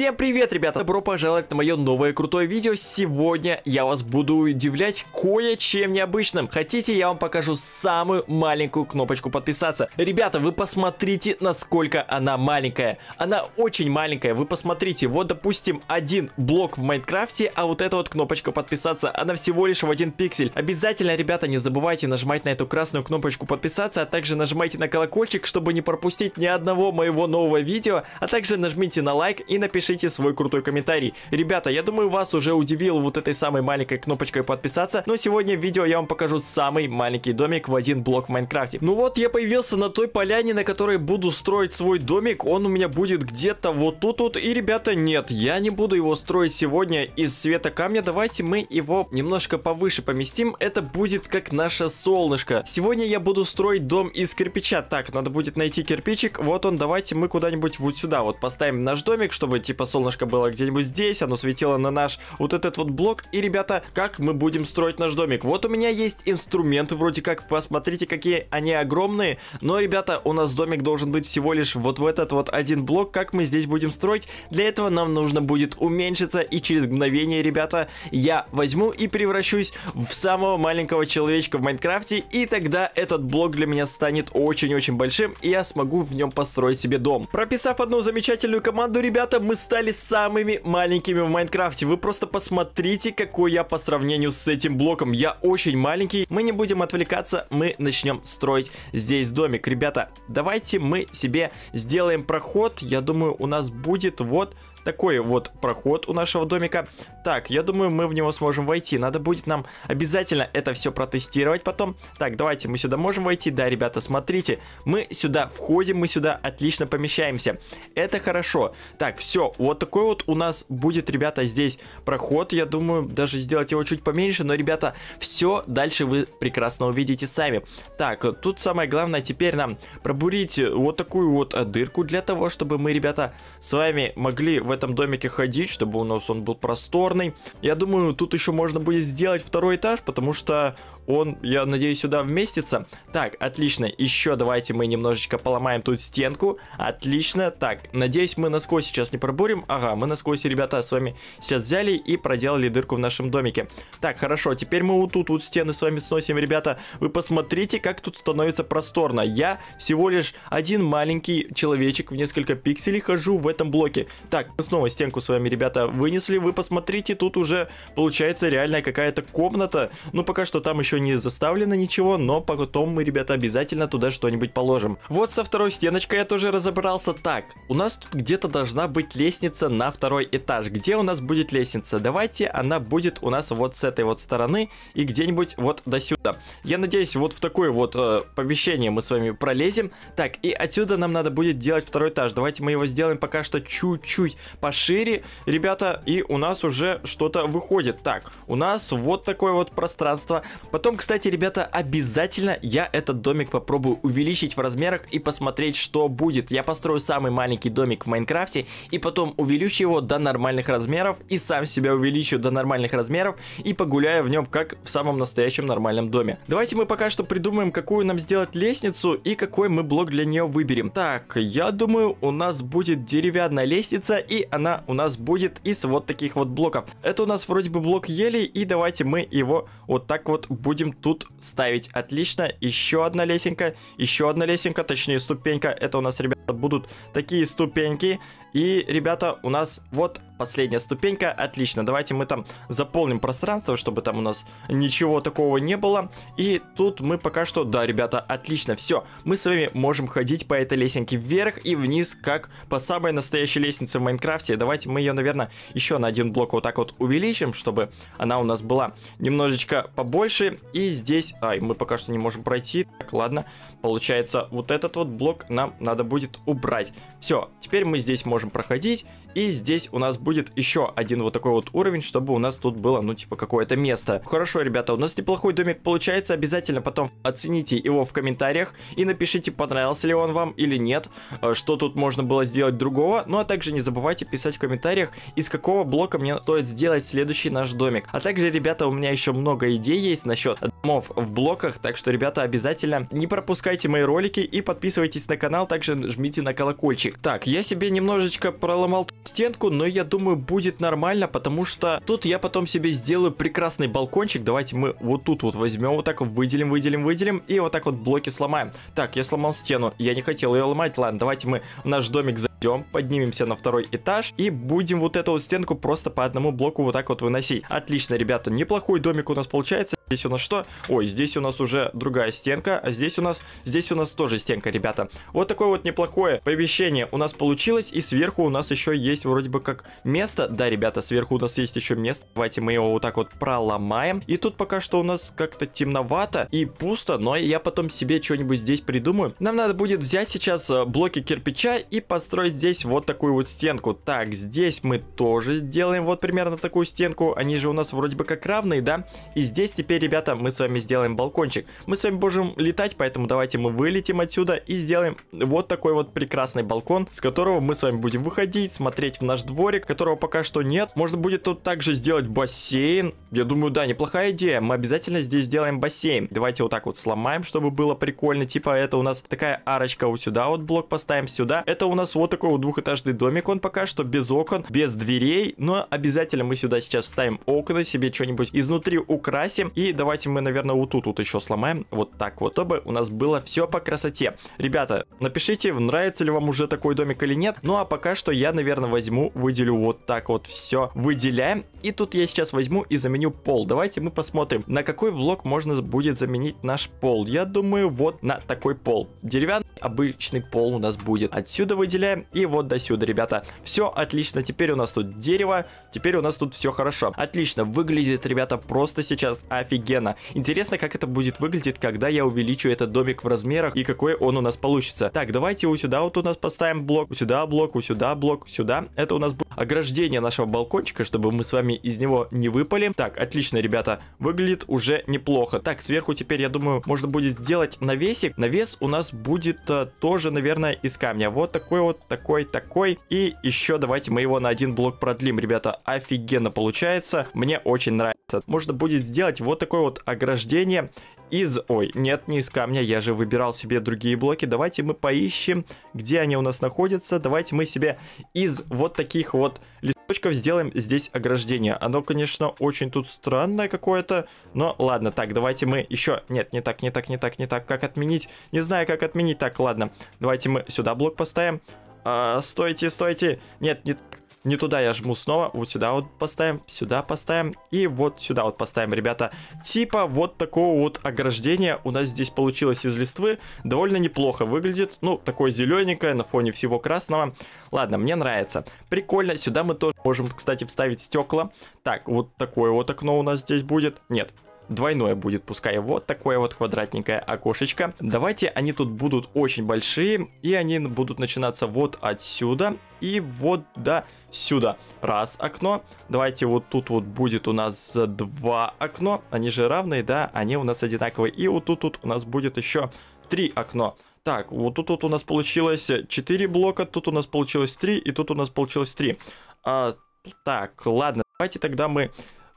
Всем привет, ребята! Добро пожаловать на мое новое крутое видео. Сегодня я вас буду удивлять кое-чем необычным. Хотите, я вам покажу самую маленькую кнопочку подписаться. Ребята, вы посмотрите, насколько она маленькая. Она очень маленькая. Вы посмотрите, вот, допустим, один блок в Майнкрафте, а вот эта вот кнопочка подписаться, она всего лишь в один пиксель. Обязательно, ребята, не забывайте нажимать на эту красную кнопочку подписаться, а также нажимайте на колокольчик, чтобы не пропустить ни одного моего нового видео, а также нажмите на лайк и напишите пишите свой крутой комментарий. Ребята, я думаю, вас уже удивил вот этой самой маленькой кнопочкой подписаться, но сегодня в видео я вам покажу самый маленький домик в один блок в Майнкрафте. Ну вот, я появился на той поляне, на которой буду строить свой домик, он у меня будет где-то вот тут тут и, ребята, нет, я не буду его строить сегодня из света камня, давайте мы его немножко повыше поместим, это будет как наше солнышко. Сегодня я буду строить дом из кирпича, так, надо будет найти кирпичик, вот он, давайте мы куда-нибудь вот сюда вот поставим наш домик, чтобы типа солнышко было где-нибудь здесь, оно светило на наш вот этот вот блок. И, ребята, как мы будем строить наш домик? Вот у меня есть инструменты вроде как, посмотрите, какие они огромные. Но, ребята, у нас домик должен быть всего лишь вот в этот вот один блок, как мы здесь будем строить. Для этого нам нужно будет уменьшиться, и через мгновение, ребята, я возьму и превращусь в самого маленького человечка в Майнкрафте, и тогда этот блок для меня станет очень-очень большим, и я смогу в нем построить себе дом. Прописав одну замечательную команду, ребята, мы стали самыми маленькими в Майнкрафте. Вы просто посмотрите, какой я по сравнению с этим блоком. Я очень маленький. Мы не будем отвлекаться, мы начнем строить здесь домик. Ребята, давайте мы себе сделаем проход. Я думаю, у нас будет вот такой вот проход у нашего домика. Так, я думаю, мы в него сможем войти. Надо будет нам обязательно это все протестировать потом. Так, давайте, мы сюда можем войти. Да, ребята, смотрите, мы сюда входим, мы сюда отлично помещаемся. Это хорошо. Так, все, вот такой вот у нас будет, ребята, здесь проход. Я думаю, даже сделать его чуть поменьше, но, ребята, все дальше вы прекрасно увидите сами. Так, тут самое главное теперь нам пробурить вот такую вот дырку для того, чтобы мы, ребята, с вами могли в этом этом домике ходить, чтобы у нас он был просторный. Я думаю, тут еще можно будет сделать второй этаж, потому что он, я надеюсь, сюда вместится. Так, отлично. Еще давайте мы немножечко поломаем тут стенку. Отлично. Так, надеюсь, мы насквозь сейчас не пробурим. Ага, мы насквозь, ребята, с вами сейчас взяли и проделали дырку в нашем домике. Так, хорошо. Теперь мы вот тут вот стены с вами сносим, ребята. Вы посмотрите, как тут становится просторно. Я всего лишь один маленький человечек в несколько пикселей хожу в этом блоке. Так, мы снова стенку с вами, ребята, вынесли. Вы посмотрите, тут уже получается реальная какая-то комната. Ну, пока что там еще еще не заставлено ничего, но потом мы, ребята, обязательно туда что-нибудь положим. Вот со второй стеночкой я тоже разобрался. Так, у нас тут где-то должна быть лестница на второй этаж. Где у нас будет лестница? Давайте она будет у нас вот с этой вот стороны и где-нибудь вот до сюда. Я надеюсь, вот в такое вот э, помещение мы с вами пролезем. Так, и отсюда нам надо будет делать второй этаж. Давайте мы его сделаем пока что чуть-чуть пошире, ребята, и у нас уже что-то выходит. Так, у нас вот такое вот пространство, Потом, кстати, ребята, обязательно я этот домик попробую увеличить в размерах и посмотреть, что будет. Я построю самый маленький домик в Майнкрафте и потом увеличу его до нормальных размеров и сам себя увеличу до нормальных размеров и погуляю в нем как в самом настоящем нормальном доме. Давайте мы пока что придумаем, какую нам сделать лестницу и какой мы блок для нее выберем. Так, я думаю, у нас будет деревянная лестница и она у нас будет из вот таких вот блоков. Это у нас вроде бы блок ели и давайте мы его вот так вот будем будем тут ставить. Отлично. Еще одна лесенка. Еще одна лесенка, точнее ступенька. Это у нас, ребята, будут такие ступеньки. И, ребята, у нас вот последняя ступенька, отлично, давайте мы там заполним пространство, чтобы там у нас ничего такого не было, и тут мы пока что, да, ребята, отлично, все, мы с вами можем ходить по этой лесенке вверх и вниз, как по самой настоящей лестнице в Майнкрафте, давайте мы ее, наверное, еще на один блок вот так вот увеличим, чтобы она у нас была немножечко побольше, и здесь, ай, мы пока что не можем пройти, так, ладно, получается, вот этот вот блок нам надо будет убрать, все, теперь мы здесь можем проходить, и здесь у нас будет еще один вот такой вот уровень, чтобы у нас тут было, ну, типа, какое-то место. Хорошо, ребята, у нас неплохой домик получается. Обязательно потом оцените его в комментариях и напишите, понравился ли он вам или нет, э, что тут можно было сделать другого. Ну, а также не забывайте писать в комментариях, из какого блока мне стоит сделать следующий наш домик. А также, ребята, у меня еще много идей есть насчет домов в блоках, так что, ребята, обязательно не пропускайте мои ролики и подписывайтесь на канал, также жмите на колокольчик. Так, я себе немножечко проломал стенку, но я думаю, будет нормально, потому что тут я потом себе сделаю прекрасный балкончик. Давайте мы вот тут вот возьмем, вот так вот выделим, выделим, выделим, и вот так вот блоки сломаем. Так, я сломал стену, я не хотел ее ломать, ладно, давайте мы в наш домик зайдем, поднимемся на второй этаж и будем вот эту вот стенку просто по одному блоку вот так вот выносить. Отлично, ребята, неплохой домик у нас получается. Здесь у нас что? Ой, здесь у нас уже другая стенка, а здесь у нас... Здесь у нас тоже стенка, ребята. Вот такое вот неплохое помещение у нас получилось, и сверху у нас еще есть вроде бы как место. Да, ребята, сверху у нас есть еще место. Давайте мы его вот так вот проломаем. И тут пока что у нас как-то темновато и пусто, но я потом себе что-нибудь здесь придумаю. Нам надо будет взять сейчас э, блоки кирпича и построить здесь вот такую вот стенку. Так, здесь мы тоже делаем вот примерно такую стенку. Они же у нас вроде бы как равные, да? И здесь теперь ребята, мы с вами сделаем балкончик. Мы с вами можем летать, поэтому давайте мы вылетим отсюда и сделаем вот такой вот прекрасный балкон, с которого мы с вами будем выходить, смотреть в наш дворик, которого пока что нет. Можно будет тут также сделать бассейн. Я думаю, да, неплохая идея. Мы обязательно здесь сделаем бассейн. Давайте вот так вот сломаем, чтобы было прикольно. Типа это у нас такая арочка вот сюда, вот блок поставим сюда. Это у нас вот такой вот двухэтажный домик, он пока что без окон, без дверей. Но обязательно мы сюда сейчас вставим окна, себе что-нибудь изнутри украсим и давайте мы, наверное, вот тут вот еще сломаем. Вот так вот, чтобы у нас было все по красоте. Ребята, напишите, нравится ли вам уже такой домик или нет. Ну а пока что я, наверное, возьму, выделю вот так вот все. Выделяем. И тут я сейчас возьму и заменю пол. Давайте мы посмотрим, на какой блок можно будет заменить наш пол. Я думаю, вот на такой пол. Деревянный обычный пол у нас будет. Отсюда выделяем и вот до сюда, ребята. Все отлично, теперь у нас тут дерево, теперь у нас тут все хорошо. Отлично, выглядит, ребята, просто сейчас офигенно. Интересно, как это будет выглядеть, когда я увеличу этот домик в размерах и какой он у нас получится. Так, давайте вот сюда вот у нас поставим блок, сюда блок, у сюда блок, сюда. Это у нас будет ограждение нашего балкончика, чтобы мы с вами из него не выпали. Так, отлично, ребята, выглядит уже неплохо. Так, сверху теперь, я думаю, можно будет сделать навесик. Навес у нас будет а, тоже, наверное, из камня. Вот такой вот, такой, такой. И еще давайте мы его на один блок продлим, ребята. Офигенно получается. Мне очень нравится. Можно будет сделать вот такое вот ограждение из... Ой, нет, не из камня, я же выбирал себе другие блоки. Давайте мы поищем, где они у нас находятся. Давайте мы себе из вот таких вот листочков сделаем здесь ограждение. Оно, конечно, очень тут странное какое-то, но ладно. Так, давайте мы еще... Нет, не так, не так, не так, не так. Как отменить? Не знаю, как отменить. Так, ладно. Давайте мы сюда блок поставим. А, стойте, стойте. Нет, не так не туда я жму снова, вот сюда вот поставим, сюда поставим и вот сюда вот поставим, ребята. Типа вот такого вот ограждения у нас здесь получилось из листвы. Довольно неплохо выглядит, ну, такое зелененькое на фоне всего красного. Ладно, мне нравится. Прикольно, сюда мы тоже можем, кстати, вставить стекла. Так, вот такое вот окно у нас здесь будет. Нет, двойное будет, пускай вот такое вот квадратненькое окошечко. Давайте они тут будут очень большие, и они будут начинаться вот отсюда и вот до сюда. Раз окно. Давайте вот тут вот будет у нас два окно. Они же равные, да, они у нас одинаковые. И вот тут тут у нас будет еще три окно. Так, вот тут вот у нас получилось 4 блока, тут у нас получилось 3, и тут у нас получилось 3. А, так, ладно, давайте тогда мы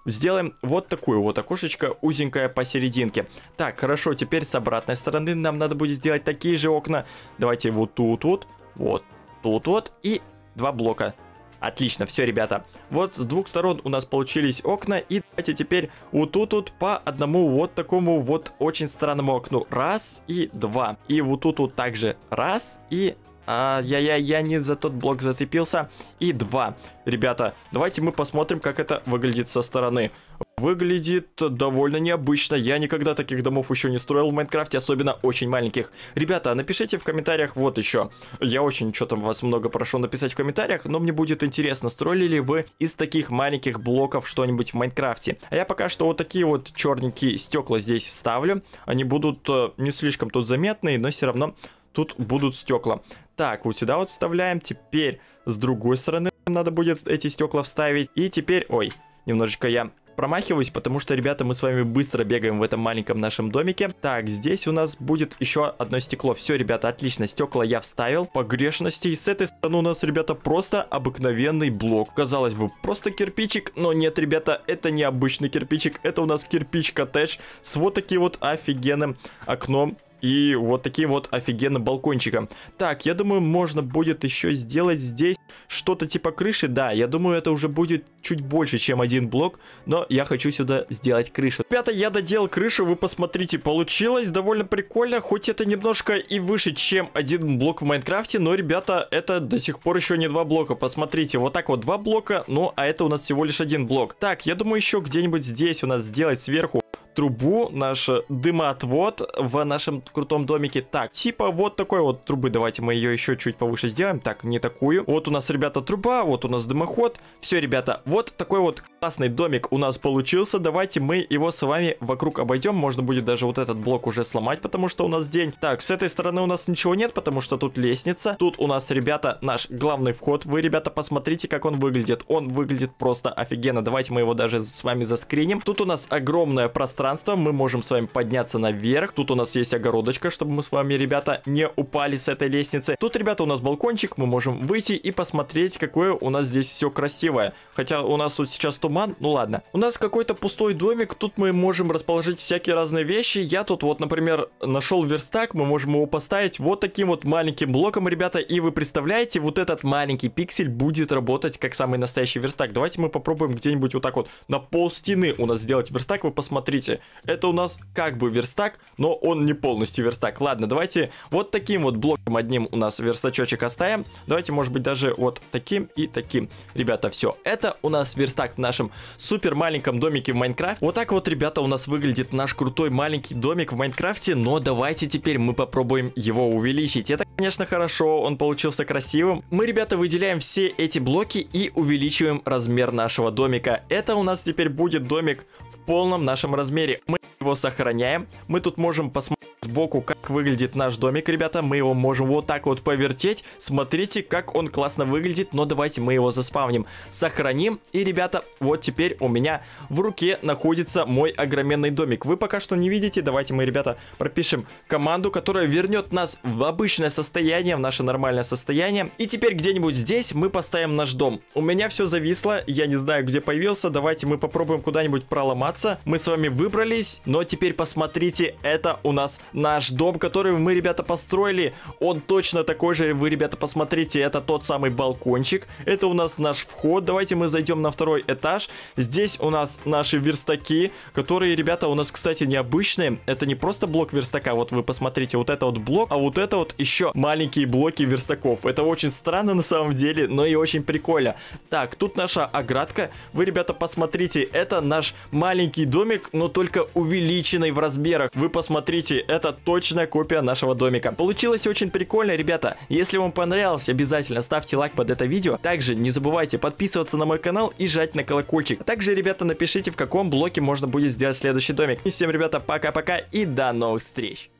сделаем вот такую вот окошечко узенькое посерединке. Так, хорошо, теперь с обратной стороны нам надо будет сделать такие же окна. Давайте вот тут вот, вот тут вот и два блока. Отлично, все, ребята. Вот с двух сторон у нас получились окна. И давайте теперь вот тут вот по одному вот такому вот очень странному окну. Раз и два. И вот тут вот также раз и а, я, я, я не за тот блок зацепился. И два. Ребята, давайте мы посмотрим, как это выглядит со стороны. Выглядит довольно необычно. Я никогда таких домов еще не строил в Майнкрафте, особенно очень маленьких. Ребята, напишите в комментариях вот еще. Я очень что там вас много прошу написать в комментариях, но мне будет интересно, строили ли вы из таких маленьких блоков что-нибудь в Майнкрафте. А я пока что вот такие вот черненькие стекла здесь вставлю. Они будут э, не слишком тут заметные, но все равно тут будут стекла. Так, вот сюда вот вставляем. Теперь с другой стороны надо будет эти стекла вставить. И теперь... Ой, немножечко я промахиваюсь, потому что, ребята, мы с вами быстро бегаем в этом маленьком нашем домике. Так, здесь у нас будет еще одно стекло. Все, ребята, отлично, стекла я вставил. Погрешности. И с этой стороны у нас, ребята, просто обыкновенный блок. Казалось бы, просто кирпичик, но нет, ребята, это не обычный кирпичик. Это у нас кирпич-коттедж с вот таким вот офигенным окном и вот таким вот офигенным балкончиком. Так, я думаю, можно будет еще сделать здесь что-то типа крыши. Да, я думаю, это уже будет чуть больше, чем один блок, но я хочу сюда сделать крышу. Ребята, я доделал крышу, вы посмотрите, получилось довольно прикольно, хоть это немножко и выше, чем один блок в Майнкрафте, но, ребята, это до сих пор еще не два блока. Посмотрите, вот так вот два блока, ну, а это у нас всего лишь один блок. Так, я думаю, еще где-нибудь здесь у нас сделать сверху трубу, наш дымоотвод в нашем крутом домике. Так, типа вот такой вот трубы, давайте мы ее еще чуть повыше сделаем. Так, не такую. Вот у нас, ребята, труба, вот у нас дымоход. Все, ребята, вот такой вот классный домик у нас получился. Давайте мы его с вами вокруг обойдем. Можно будет даже вот этот блок уже сломать, потому что у нас день. Так, с этой стороны у нас ничего нет, потому что тут лестница. Тут у нас, ребята, наш главный вход. Вы, ребята, посмотрите, как он выглядит. Он выглядит просто офигенно. Давайте мы его даже с вами заскриним. Тут у нас огромное пространство пространство, мы можем с вами подняться наверх. Тут у нас есть огородочка, чтобы мы с вами, ребята, не упали с этой лестницы. Тут, ребята, у нас балкончик, мы можем выйти и посмотреть, какое у нас здесь все красивое. Хотя у нас тут сейчас туман, ну ладно. У нас какой-то пустой домик, тут мы можем расположить всякие разные вещи. Я тут вот, например, нашел верстак, мы можем его поставить вот таким вот маленьким блоком, ребята. И вы представляете, вот этот маленький пиксель будет работать как самый настоящий верстак. Давайте мы попробуем где-нибудь вот так вот на пол стены у нас сделать верстак. Вы посмотрите, Видите, это у нас как бы верстак, но он не полностью верстак. Ладно, давайте вот таким вот блоком одним у нас верстачочек оставим. Давайте, может быть, даже вот таким и таким. Ребята, все. Это у нас верстак в нашем супер маленьком домике в Майнкрафт. Вот так вот, ребята, у нас выглядит наш крутой маленький домик в Майнкрафте. Но давайте теперь мы попробуем его увеличить. Это, конечно, хорошо. Он получился красивым. Мы, ребята, выделяем все эти блоки и увеличиваем размер нашего домика. Это у нас теперь будет домик в полном нашем размере. Мы его сохраняем. Мы тут можем посмотреть сбоку, как выглядит наш домик, ребята. Мы его можем вот так вот повертеть. Смотрите, как он классно выглядит. Но давайте мы его заспавним. Сохраним. И, ребята, вот теперь у меня в руке находится мой огроменный домик. Вы пока что не видите. Давайте мы, ребята, пропишем команду, которая вернет нас в обычное состояние, в наше нормальное состояние. И теперь где-нибудь здесь мы поставим наш дом. У меня все зависло. Я не знаю, где появился. Давайте мы попробуем куда-нибудь проломаться. Мы с вами выбрались. Но теперь посмотрите, это у нас наш дом, который мы, ребята, построили, он точно такой же. Вы, ребята, посмотрите, это тот самый балкончик. Это у нас наш вход. Давайте мы зайдем на второй этаж. Здесь у нас наши верстаки, которые, ребята, у нас, кстати, необычные. Это не просто блок верстака. Вот вы посмотрите, вот это вот блок, а вот это вот еще маленькие блоки верстаков. Это очень странно на самом деле, но и очень прикольно. Так, тут наша оградка. Вы, ребята, посмотрите, это наш маленький домик, но только увеличенный в размерах. Вы посмотрите, это это точная копия нашего домика. Получилось очень прикольно, ребята. Если вам понравилось, обязательно ставьте лайк под это видео. Также не забывайте подписываться на мой канал и жать на колокольчик. А также, ребята, напишите, в каком блоке можно будет сделать следующий домик. И всем, ребята, пока-пока и до новых встреч.